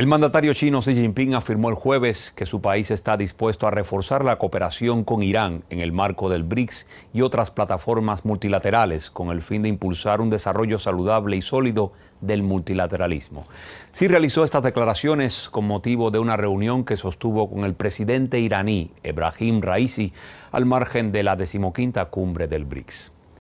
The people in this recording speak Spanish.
El mandatario chino Xi Jinping afirmó el jueves que su país está dispuesto a reforzar la cooperación con Irán en el marco del BRICS y otras plataformas multilaterales con el fin de impulsar un desarrollo saludable y sólido del multilateralismo. Xi realizó estas declaraciones con motivo de una reunión que sostuvo con el presidente iraní Ebrahim Raisi al margen de la decimoquinta cumbre del BRICS.